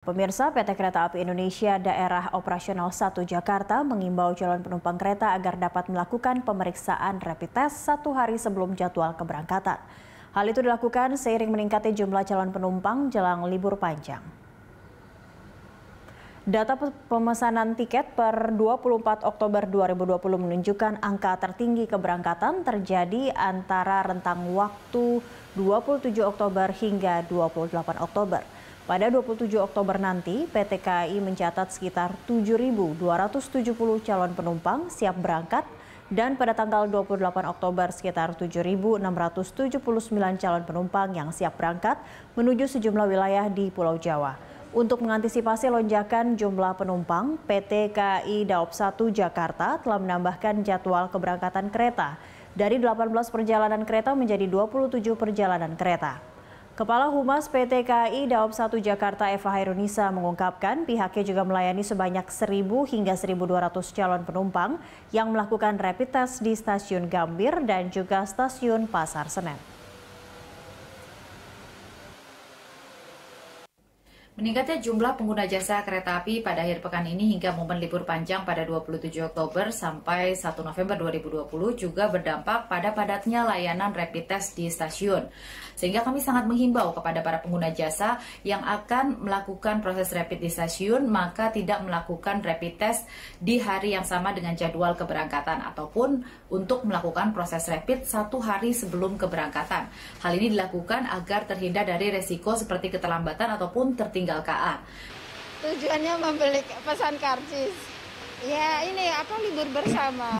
Pemirsa PT Kereta Api Indonesia Daerah Operasional 1 Jakarta mengimbau calon penumpang kereta agar dapat melakukan pemeriksaan rapid test satu hari sebelum jadwal keberangkatan. Hal itu dilakukan seiring meningkatnya jumlah calon penumpang jelang libur panjang. Data pemesanan tiket per 24 Oktober 2020 menunjukkan angka tertinggi keberangkatan terjadi antara rentang waktu 27 Oktober hingga 28 Oktober. Pada 27 Oktober nanti, PT KAI mencatat sekitar 7.270 calon penumpang siap berangkat dan pada tanggal 28 Oktober sekitar 7.679 calon penumpang yang siap berangkat menuju sejumlah wilayah di Pulau Jawa. Untuk mengantisipasi lonjakan jumlah penumpang, PT KAI Daop 1 Jakarta telah menambahkan jadwal keberangkatan kereta dari 18 perjalanan kereta menjadi 27 perjalanan kereta. Kepala Humas PT KAI Daob 1 Jakarta Eva Hairunisa mengungkapkan pihaknya juga melayani sebanyak 1.000 hingga 1.200 calon penumpang yang melakukan rapid test di stasiun Gambir dan juga stasiun Pasar Senen. Meningkatnya jumlah pengguna jasa kereta api pada akhir pekan ini hingga momen libur panjang pada 27 Oktober sampai 1 November 2020 juga berdampak pada padatnya layanan rapid test di stasiun. Sehingga kami sangat menghimbau kepada para pengguna jasa yang akan melakukan proses rapid di stasiun maka tidak melakukan rapid test di hari yang sama dengan jadwal keberangkatan ataupun untuk melakukan proses rapid satu hari sebelum keberangkatan. Hal ini dilakukan agar terhindar dari resiko seperti keterlambatan ataupun tertinggal tinggal KA. Tujuannya membeli pesan karcis. Ya ini apa libur bersama.